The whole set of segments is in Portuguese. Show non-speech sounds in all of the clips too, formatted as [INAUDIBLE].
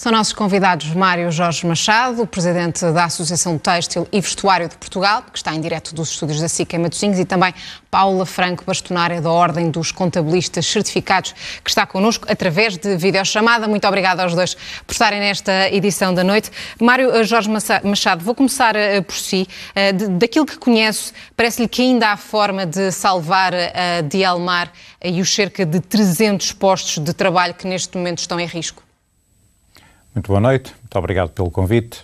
São nossos convidados Mário Jorge Machado, presidente da Associação Têxtil e Vestuário de Portugal, que está em direto dos estúdios da SICA em Matosinhos, e também Paula Franco Bastonária, da Ordem dos Contabilistas Certificados, que está connosco através de videochamada. Muito obrigada aos dois por estarem nesta edição da noite. Mário eh, Jorge Machado, vou começar eh, por si. Eh, daquilo que conheço, parece-lhe que ainda há forma de salvar a Dielmar e os cerca de 300 postos de trabalho que neste momento estão em risco? Muito boa noite, muito obrigado pelo convite.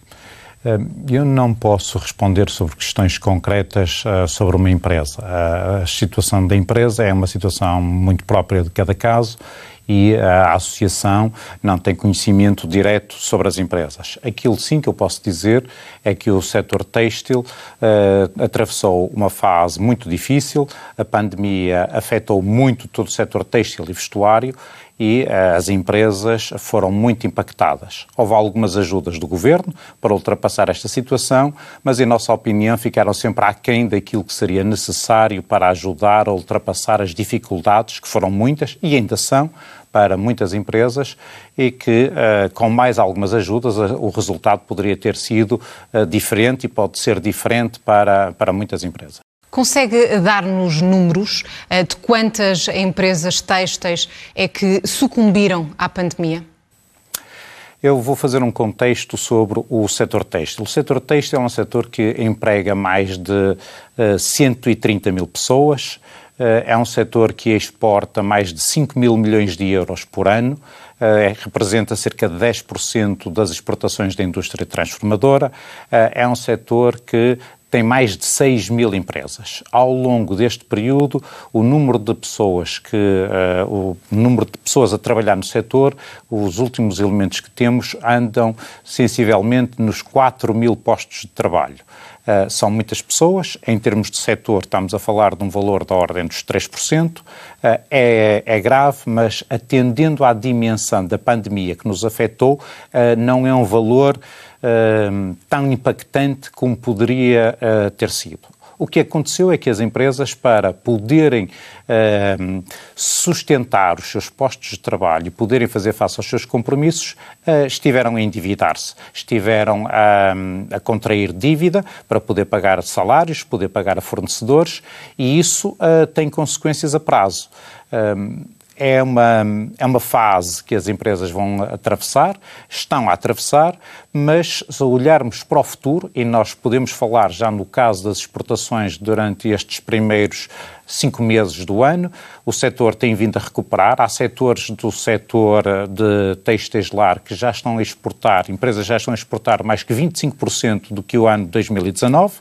Hum, eu não posso responder sobre questões concretas ah, sobre uma empresa. Ah, a situação da empresa é uma situação muito própria de cada caso e a associação não tem conhecimento direto sobre as empresas. Aquilo sim que eu posso dizer é que o setor têxtil uh, atravessou uma fase muito difícil, a pandemia afetou muito todo o setor têxtil e vestuário e eh, as empresas foram muito impactadas. Houve algumas ajudas do governo para ultrapassar esta situação, mas, em nossa opinião, ficaram sempre aquém daquilo que seria necessário para ajudar a ultrapassar as dificuldades, que foram muitas e ainda são, para muitas empresas e que, eh, com mais algumas ajudas, eh, o resultado poderia ter sido diferente e pode ser diferente para, para muitas empresas. Consegue eh, dar-nos números eh, de quantas empresas têxteis é que sucumbiram à pandemia? Eu vou fazer um contexto sobre o setor têxtil. O setor têxtil é um setor que emprega mais de 130 eh, mil pessoas, é um setor que exporta mais de 5 mil milhões de euros por ano, é, representa cerca de 10% das exportações da indústria transformadora, é um setor que tem mais de 6 mil empresas. Ao longo deste período, o número de pessoas que uh, o número de pessoas a trabalhar no setor, os últimos elementos que temos andam sensivelmente nos 4 mil postos de trabalho. Uh, são muitas pessoas. Em termos de setor, estamos a falar de um valor da ordem dos 3%. Uh, eh, é, é grave, mas atendendo à dimensão da pandemia que nos afetou, uh, não é um valor Ehm, tão impactante como poderia uh, ter sido. O que aconteceu é que as empresas, para poderem uh, sustentar os seus postos de trabalho, poderem fazer face aos seus compromissos, uh, estiveram a endividar-se, estiveram a, a, contrair dívida para poder pagar salários, poder pagar a fornecedores, e isso uh, tem consequências a prazo. Ehm, é uma, é uma fase que as empresas vão atravessar, estão a atravessar, mas se olharmos para o futuro, e nós podemos falar já no caso das exportações durante estes primeiros cinco meses do ano, o setor tem vindo a recuperar. Há setores do setor eh, de têxteis lar que já estão a exportar, empresas já estão a exportar mais que 25% do que o ano de 2019.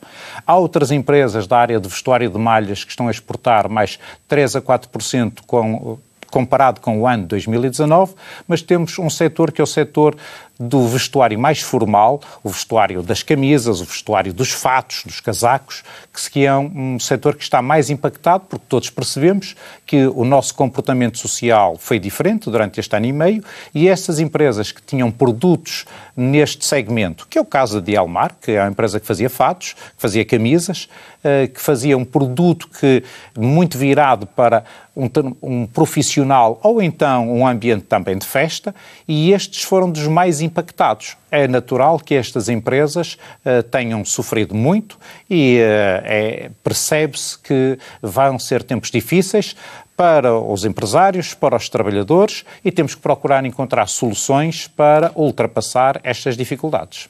Há outras empresas da área de vestuário de malhas que estão a exportar mais 3 a 4% com comparado com o ano 2019, mas temos um setor que é o setor do vestuário mais formal, o vestuário das camisas, o vestuário dos fatos, dos casacos, que é um setor que está mais impactado, porque todos percebemos que o nosso comportamento social foi diferente durante este ano e meio e essas empresas que tinham produtos neste segmento, que é o caso da Dielmar, que é a empresa que fazia fatos, que fazia camisas, eh, que fazia um produto que muito virado para um, um profissional ou então um ambiente também de festa, e estes foram dos mais impactados. É natural que estas empresas uh, tenham sofrido muito e uh, é, percebe-se que vão ser tempos difíceis para os empresários, para os trabalhadores e temos que procurar encontrar soluções para ultrapassar estas dificuldades.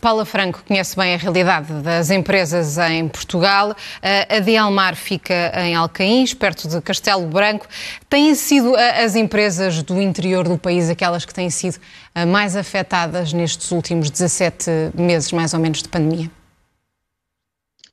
Paula Franco conhece bem a realidade das empresas em Portugal. A de Almar fica em Alcaíns, perto de Castelo Branco. Têm sido as empresas do interior do país aquelas que têm sido mais afetadas nestes últimos 17 meses, mais ou menos, de pandemia?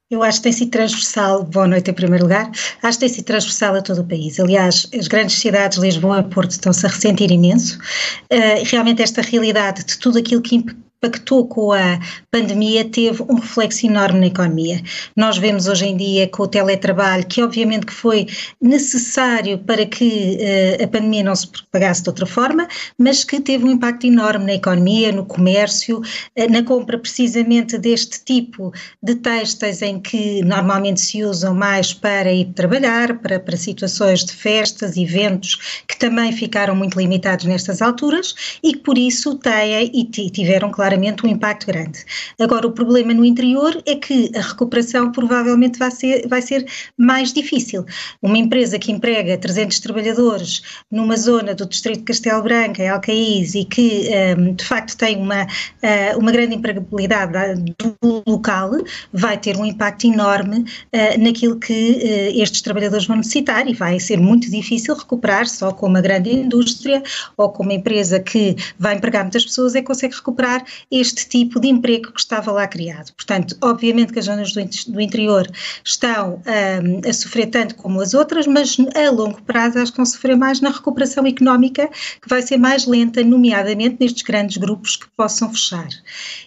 Eu acho que tem sido transversal, boa noite em primeiro lugar, acho que tem sido transversal a todo o país. Aliás, as grandes cidades, Lisboa e Porto, estão-se a ressentir imenso. Uh, realmente esta realidade de tudo aquilo que impactou com a pandemia teve um reflexo enorme na economia. Nós vemos hoje em dia com o teletrabalho, que obviamente que foi necessário para que uh, a pandemia não se propagasse de outra forma, mas que teve um impacto enorme na economia, no comércio, uh, na compra precisamente deste tipo de textos em que normalmente se usam mais para ir trabalhar, para, para situações de festas, eventos, que também ficaram muito limitados nestas alturas e que por isso têm e tiveram, claro, claramente um impacto grande. Agora, o problema no interior é que a recuperação provavelmente vai ser, vai ser mais difícil. Uma empresa que emprega 300 trabalhadores numa zona do distrito de Castelo Branco, em Alcaís, e que um, de facto tem uma, uh, uma grande empregabilidade ah, do local, vai ter um impacto enorme uh, naquilo que uh, estes trabalhadores vão necessitar e vai ser muito difícil recuperar só com uma grande indústria ou com uma empresa que vai empregar muitas pessoas é que consegue recuperar este tipo de emprego que estava lá criado. Portanto, obviamente que as zonas do, interior estão um, a sofrer tanto como as outras, mas a longo prazo elas vão sofrer mais na recuperação económica, que vai ser mais lenta, nomeadamente nestes grandes grupos que possam fechar.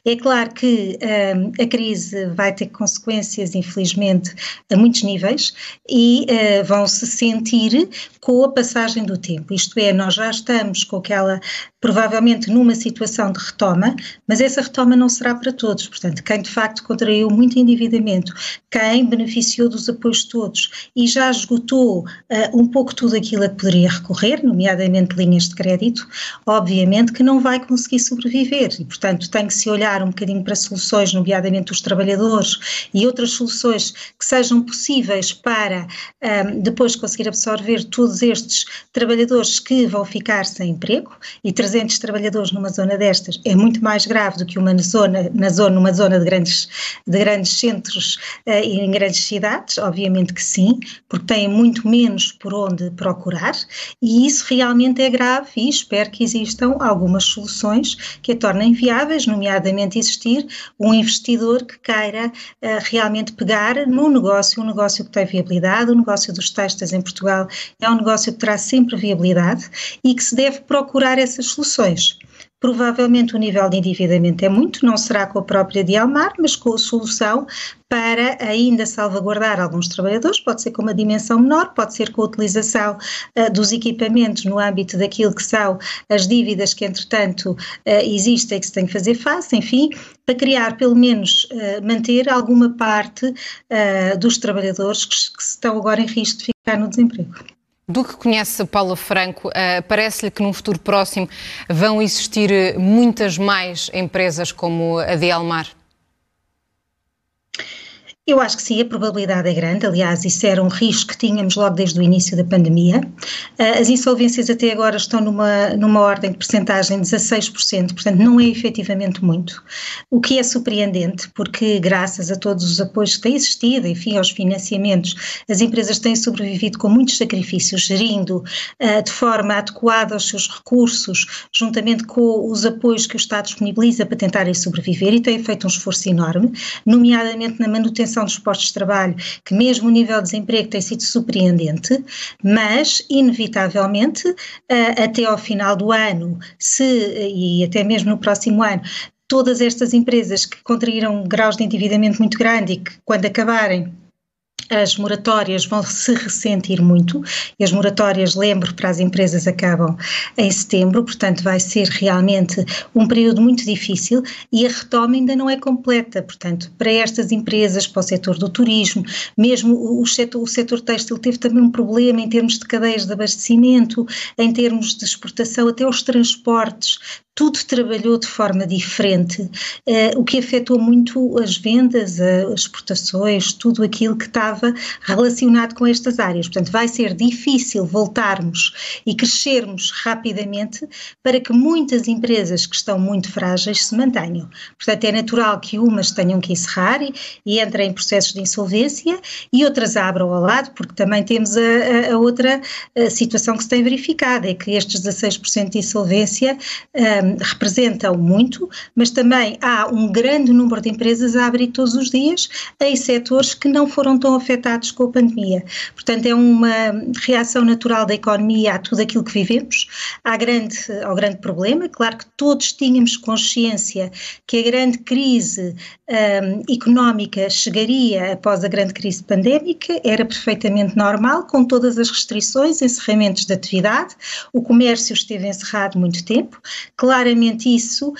É claro que um, a crise vai ter consequências, infelizmente, a muitos níveis e uh, eh, vão se sentir com a passagem do tempo. Isto é, nós já estamos com aquela provavelmente numa situação de retoma, mas essa retoma não será para todos. Portanto, quem de facto contraiu muito endividamento, quem beneficiou dos apoios todos e já esgotou uh, um pouco tudo aquilo a que poderia recorrer, nomeadamente linhas de crédito, obviamente que não vai conseguir sobreviver e, portanto, tem que se olhar um bocadinho para soluções, nomeadamente os trabalhadores e outras soluções que sejam possíveis para um, eh, depois conseguir absorver todos estes trabalhadores que vão ficar sem emprego e trazer 300 trabalhadores numa zona destas é muito mais grave do que uma zona, na zona, numa zona de grandes, de grandes centros uh, e em grandes cidades, obviamente que sim, porque têm muito menos por onde procurar e isso realmente é grave e espero que existam algumas soluções que a tornem viáveis, nomeadamente existir um investidor que queira uh, realmente pegar no negócio, um negócio que tem viabilidade, o negócio dos textos em Portugal é um negócio que terá sempre viabilidade e que se deve procurar essas soluções soluções. Provavelmente o nível de endividamento é muito, não será com a própria de Almar, mas com a solução para ainda salvaguardar alguns trabalhadores, pode ser com uma dimensão menor, pode ser com a utilização uh, dos equipamentos no âmbito daquilo que são as dívidas que, entretanto, uh, existem e que se tem que fazer face, enfim, para criar, pelo menos, uh, manter alguma parte dos trabalhadores que, que estão agora em risco de ficar no desemprego. Do que conhece Paulo Franco, eh, parece-lhe que num futuro próximo vão existir eh, muitas mais empresas como a de Almar? Eu acho que sim, a probabilidade é grande. Aliás, isso era um risco que tínhamos logo desde o início da pandemia. Ah, as insolvências até agora estão numa, numa ordem de percentagem de 16%, portanto, não é efetivamente muito. O que é surpreendente, porque graças a todos os apoios que têm existido, enfim, aos financiamentos, as empresas têm sobrevivido com muitos sacrifícios, gerindo ah, de forma adequada os seus recursos, juntamente com os apoios que o Estado disponibiliza para tentarem sobreviver e têm feito um esforço enorme, nomeadamente na manutenção dos postos de trabalho, que mesmo o nível de desemprego tem sido surpreendente, mas, inevitavelmente, até ao final do ano, se, e até mesmo no próximo ano, todas estas empresas que contraíram graus de endividamento muito grande e que, quando acabarem, as moratórias vão se ressentir muito e as moratórias, lembro, para as empresas acabam em setembro, portanto vai ser realmente um período muito difícil e a retoma ainda não é completa, portanto para estas empresas, para o setor do turismo, mesmo o setor, o setor têxtil teve também um problema em termos de cadeias de abastecimento, em termos de exportação, até os transportes tudo trabalhou de forma diferente, uh, o que afetou muito as vendas, as exportações, tudo aquilo que estava relacionado com estas áreas. Portanto, vai ser difícil voltarmos e crescermos rapidamente para que muitas empresas que estão muito frágeis se mantenham. Portanto, é natural que umas tenham que encerrar e, e entrem em processos de insolvência e outras abram ao lado, porque também temos a, a outra a situação que se tem verificado, é que estes 16% de insolvência. Eh, um, ehm, representam muito, mas também há um grande número de empresas a abrir todos os dias em setores que não foram tão afetados com a pandemia. Portanto, é uma reação natural da economia a tudo aquilo que vivemos, à grande, ao grande problema. Claro que todos tínhamos consciência que a grande crise um, ehm, económica chegaria após a grande crise pandémica, era perfeitamente normal, com todas as restrições, encerramentos de atividade, o comércio esteve encerrado muito tempo. Claro claramente isso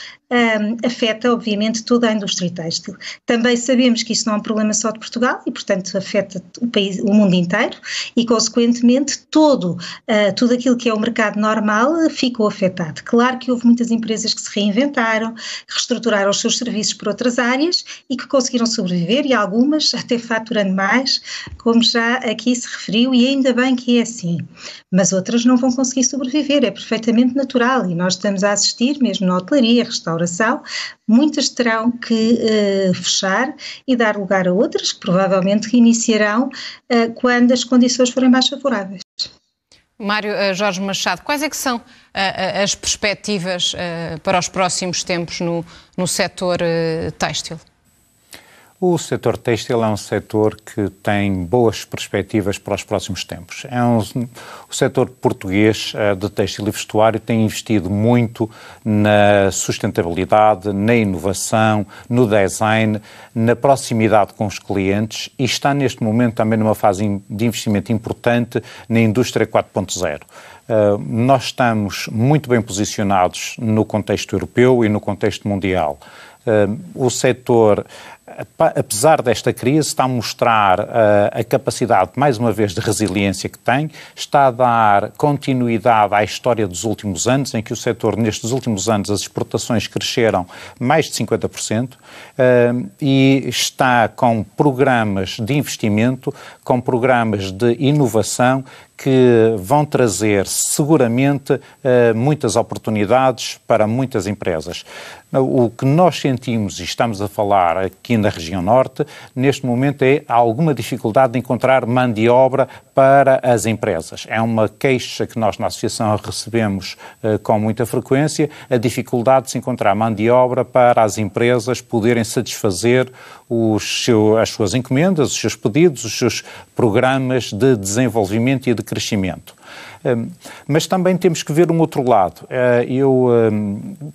um, afeta, obviamente, toda a indústria têxtil. Também sabemos que isso não é um problema só de Portugal e, portanto, afeta o país, o mundo inteiro e, consequentemente, todo, uh, tudo aquilo que é o mercado normal ficou afetado. Claro que houve muitas empresas que se reinventaram, reestruturaram os seus serviços por outras áreas e que conseguiram sobreviver e algumas [LAUGHS] até faturando mais, como já aqui se referiu, e ainda bem que é assim. Mas outras não vão conseguir sobreviver, é perfeitamente natural e nós estamos a assistir, mesmo na hotelaria, restauração restauração, muitas terão que uh, fechar e dar lugar a outras que provavelmente reiniciarão uh, quando as condições forem mais favoráveis. Mário eh, Jorge Machado, quais é que são as perspectivas para os próximos tempos no, no setor têxtil? O setor têxtil é um setor que tem boas perspectivas para os próximos tempos. É um, o setor português eh, de têxtil e vestuário tem investido muito na sustentabilidade, na inovação, no design, na proximidade com os clientes e está neste momento também numa fase de investimento importante na indústria 4.0. Uh, eh, nós estamos muito bem posicionados no contexto europeu e no contexto mundial. Uh, o setor apesar desta crise, está a mostrar eh, a capacidade, mais uma vez, de resiliência que tem, está a dar continuidade à história dos últimos anos, em que o setor, nestes últimos anos, as exportações cresceram mais de 50% eh, e está com programas de investimento, com programas de inovação que vão trazer seguramente eh, muitas oportunidades para muitas empresas. O que nós sentimos, e estamos a falar aqui na região norte, neste momento é alguma dificuldade de encontrar mão de obra para as empresas. É uma queixa que nós na Associação recebemos eh, com muita frequência, a dificuldade de se encontrar mão de obra para as empresas poderem satisfazer os seu, as suas encomendas, os seus pedidos, os seus programas de desenvolvimento e de crescimento. Mas também temos que ver um outro lado. Ah, eu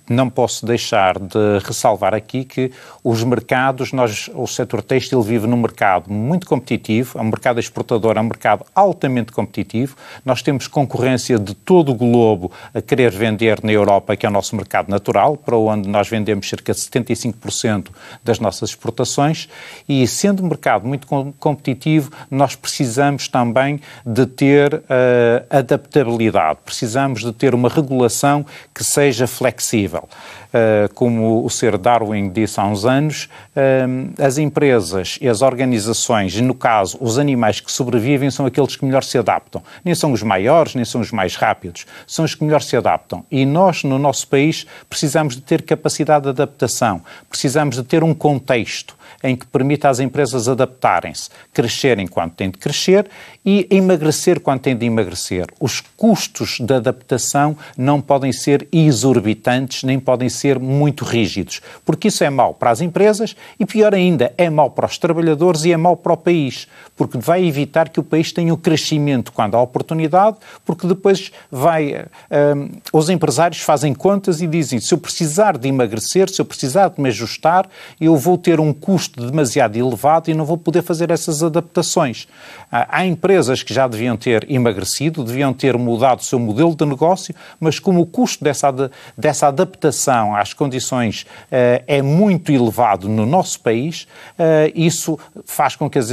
não posso deixar de ressalvar aqui que os mercados, nós, o setor têxtil vive num mercado muito competitivo, é um mercado exportador, é um mercado altamente competitivo. Nós temos concorrência de todo o globo a querer vender na Europa, que é o nosso mercado natural, para onde nós vendemos cerca de 75% das nossas exportações. E sendo um mercado muito competitivo, nós precisamos também de ter uh, ah, adaptação adaptabilidade, precisamos de ter uma regulação que seja flexível. Eh, como o ser Darwin disse há uns anos, eh, as empresas e as organizações, no caso, os animais que sobrevivem são aqueles que melhor se adaptam. Nem são os maiores, nem são os mais rápidos, são os que melhor se adaptam. E nós, no nosso país, precisamos de ter capacidade de adaptação, precisamos de ter um contexto em que permita às empresas adaptarem-se, crescerem quando têm de crescer e emagrecer quando têm de emagrecer. Os custos de adaptação não podem ser exorbitantes, nem podem ser ser muito rígidos, porque isso é mau para as empresas e, pior ainda, é mau para os trabalhadores e é mau para o país, porque vai evitar que o país tenha o crescimento quando há oportunidade, porque depois vai. Um, eh, os empresários fazem contas e dizem: se eu precisar de emagrecer, se eu precisar de me ajustar, eu vou ter um custo demasiado elevado e não vou poder fazer essas adaptações. Há empresas que já deviam ter emagrecido, deviam ter mudado o seu modelo de negócio, mas como o custo dessa, dessa adaptação às condições eh, é muito elevado no nosso país, eh, isso faz com que as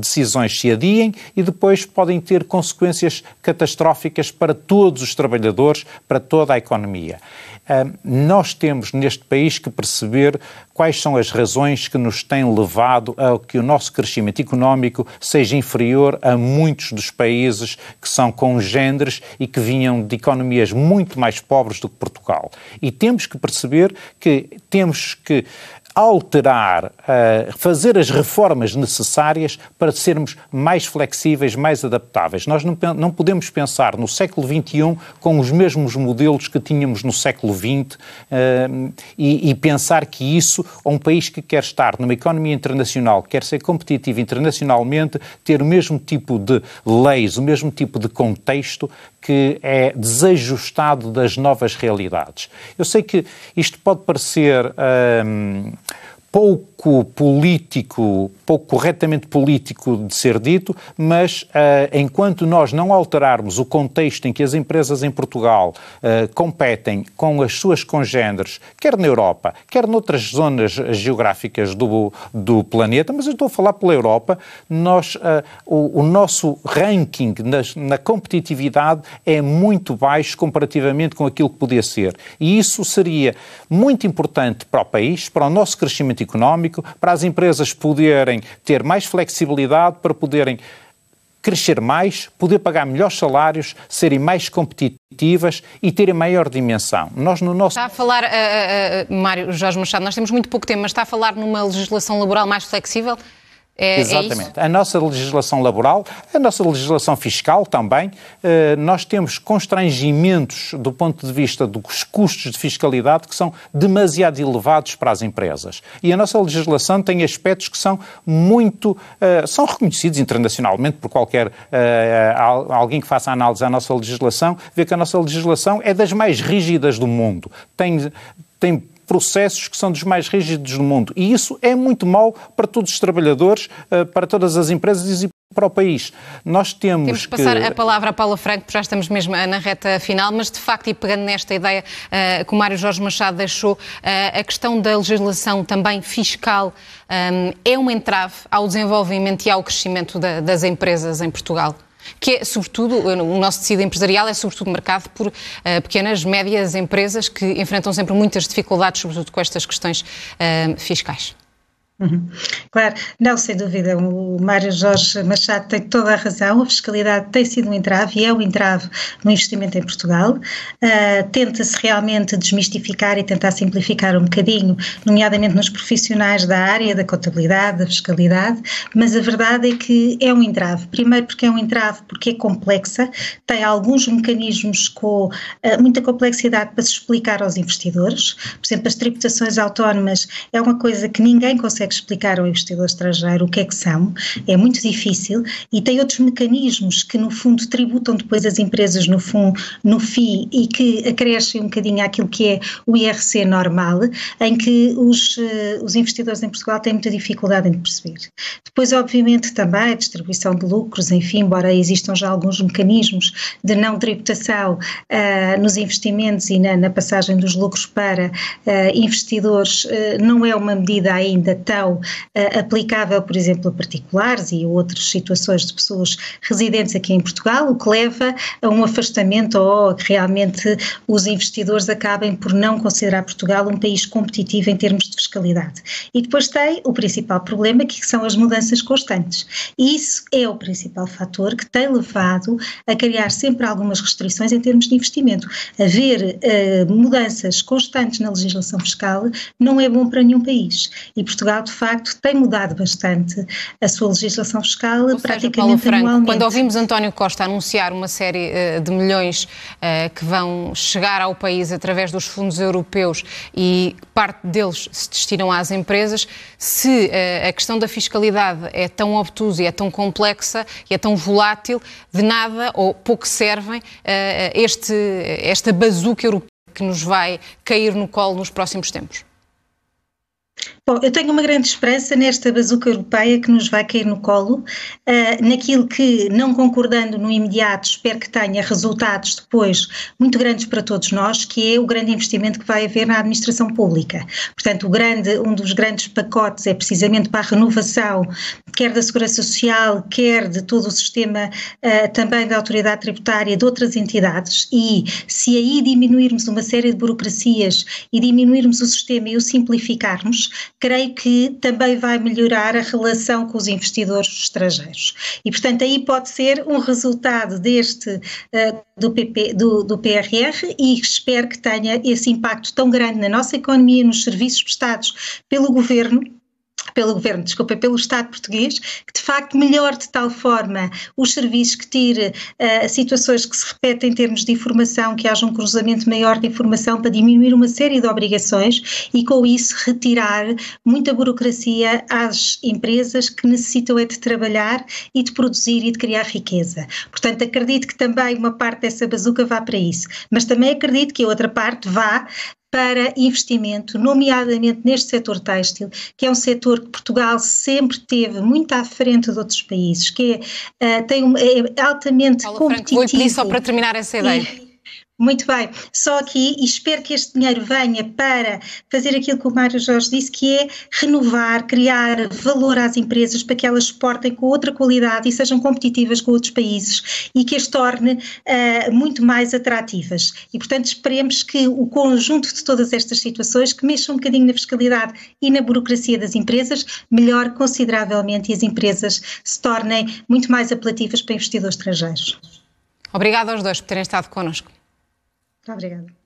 decisões se adiem e depois podem ter consequências catastróficas para todos os trabalhadores, para toda a economia. Nós temos neste país que perceber quais são as razões que nos têm levado a que o nosso crescimento económico seja inferior a muitos dos países que são congêneres e que vinham de economias muito mais pobres do que Portugal. E temos que perceber que temos que alterar, uh, fazer as reformas necessárias para sermos mais flexíveis, mais adaptáveis. Nós não, não podemos pensar no século XXI com os mesmos modelos que tínhamos no século XX uh, eh, e, e, pensar que isso, a um país que quer estar numa economia internacional, quer ser competitivo internacionalmente, ter o mesmo tipo de leis, o mesmo tipo de contexto, que é desajustado das novas realidades. Eu sei que isto pode parecer. Hum, pouco político, pouco corretamente político de ser dito, mas uh, enquanto nós não alterarmos o contexto em que as empresas em Portugal uh, competem com as suas congêneres, quer na Europa, quer noutras zonas geográficas do, do planeta, mas eu estou a falar pela Europa, nós, uh, o, o, nosso ranking nas, na competitividade é muito baixo comparativamente com aquilo que podia ser. E isso seria muito importante para o país, para o nosso crescimento crescimento económico, para as empresas poderem ter mais flexibilidade, para poderem crescer mais, poder pagar melhores salários, serem mais competitivas e terem maior dimensão. Nós no nosso... Está a falar, uh, uh, Mário Jorge Machado, nós temos muito pouco tempo, mas está a falar numa legislação laboral mais flexível? É, é, Exatamente. É a nossa legislação laboral, a nossa legislação fiscal também, eh, nós temos constrangimentos do ponto de vista dos custos de fiscalidade que são demasiado elevados para as empresas. E a nossa legislação tem aspectos que são muito. Eh, são reconhecidos internacionalmente por qualquer. Eh, alguém que faça análise à nossa legislação, vê que a nossa legislação é das mais rígidas do mundo. Tem. tem processos que são dos mais rígidos do mundo. E isso é muito mau para todos os trabalhadores, eh, para todas as empresas e para o país. Nós temos, temos que passar a palavra a Paula Franco, porque já estamos mesmo eh, na reta final, mas de facto, e pegando nesta ideia uh, que o Mário Jorge Machado deixou, uh, a questão da legislação também fiscal um, é um entrave ao desenvolvimento e ao crescimento da, das empresas em Portugal? que é sobretudo, o nosso tecido empresarial é sobretudo marcado por uh, pequenas, médias empresas que enfrentam sempre muitas dificuldades, sobretudo com estas questões uh, fiscais. Uhum. Claro, não, sem dúvida, o Mário Jorge Machado tem toda a razão, a fiscalidade tem sido um entrave e é um entrave no investimento em Portugal. Uh, Tenta-se realmente desmistificar e tentar simplificar um bocadinho, nomeadamente nos profissionais da área da contabilidade, da fiscalidade, mas a verdade é que é um entrave. Primeiro porque é um entrave, porque é complexa, tem alguns mecanismos com uh, muita complexidade para se explicar aos investidores. Por exemplo, as tributações autónomas é uma coisa que ninguém consegue consegue explicar ao investidor estrangeiro o que é que são, é muito difícil e tem outros mecanismos que no fundo tributam depois as empresas no fundo, no FI e que acrescem um bocadinho àquilo que é o IRC normal, em que os, eh, os investidores em Portugal têm muita dificuldade em perceber. Depois, obviamente, também a distribuição de lucros, enfim, embora existam já alguns mecanismos de não tributação uh, nos investimentos e na, na, passagem dos lucros para uh, investidores, uh, não é uma medida ainda tão eh, aplicável, por exemplo, a particulares e outras situações de pessoas residentes aqui em Portugal, o que leva a um afastamento ou que realmente os investidores acabem por não considerar Portugal um país competitivo em termos de fiscalidade. E depois tem o principal problema, que são as mudanças constantes. isso é o principal fator que tem levado a criar sempre algumas restrições em termos de investimento. Haver uh, mudanças constantes na legislação fiscal não é bom para nenhum país. E Portugal Portugal, de facto, tem mudado bastante a sua legislação fiscal Ou praticamente seja, Franco, anualmente. Quando ouvimos António Costa anunciar uma série uh, de milhões uh, que vão chegar ao país através dos fundos europeus e parte deles se destinam às empresas, se uh, a questão da fiscalidade é tão obtusa e é tão complexa e é tão volátil, de nada ou pouco servem este, esta bazuca europeia que nos vai cair no colo nos próximos tempos? Bom, eu tenho uma grande esperança nesta bazuca europeia que nos vai cair no colo, uh, naquilo que, não concordando no imediato, espero que tenha resultados depois muito grandes para todos nós, que é o grande investimento que vai haver na administração pública. Portanto, grande, um dos grandes pacotes é precisamente para a renovação, quer da Segurança Social, quer de todo o sistema uh, também da autoridade tributária de outras entidades, e se aí diminuirmos uma série de burocracias e diminuirmos o sistema e o simplificarmos, creio que também vai melhorar a relação com os investidores estrangeiros. E, portanto, aí pode ser um resultado deste uh, do, PP, do, do, PRR e espero que tenha esse impacto tão grande na nossa economia, nos serviços prestados pelo governo pelo governo, desculpa, pelo Estado português, que de facto melhore de tal forma os serviços, que tire uh, situações que se repetem em termos de informação, que haja um cruzamento maior de informação para diminuir uma série de obrigações e com isso retirar muita burocracia às empresas que necessitam é de trabalhar e de produzir e de criar riqueza. Portanto, acredito que também uma parte dessa bazuca vá para isso, mas também acredito que a outra parte vá para investimento, nomeadamente neste setor têxtil, que é um setor que Portugal sempre teve muito à frente de outros países, que é, uh, tem um, é altamente Paulo competitivo. Franco, vou pedir só para terminar essa ideia. E, muito bem, só aqui e espero que este dinheiro venha para fazer aquilo que o Mário Jorge disse, que é renovar, criar valor às empresas para que elas exportem com outra qualidade e sejam competitivas com outros países e que as torne uh, muito mais atrativas. E, portanto, esperemos que o conjunto de todas estas situações, que mexam um bocadinho na fiscalidade e na burocracia das empresas, melhore consideravelmente e as empresas se tornem muito mais apelativas para investidores estrangeiros. Obrigada aos dois por terem estado connosco obrigada.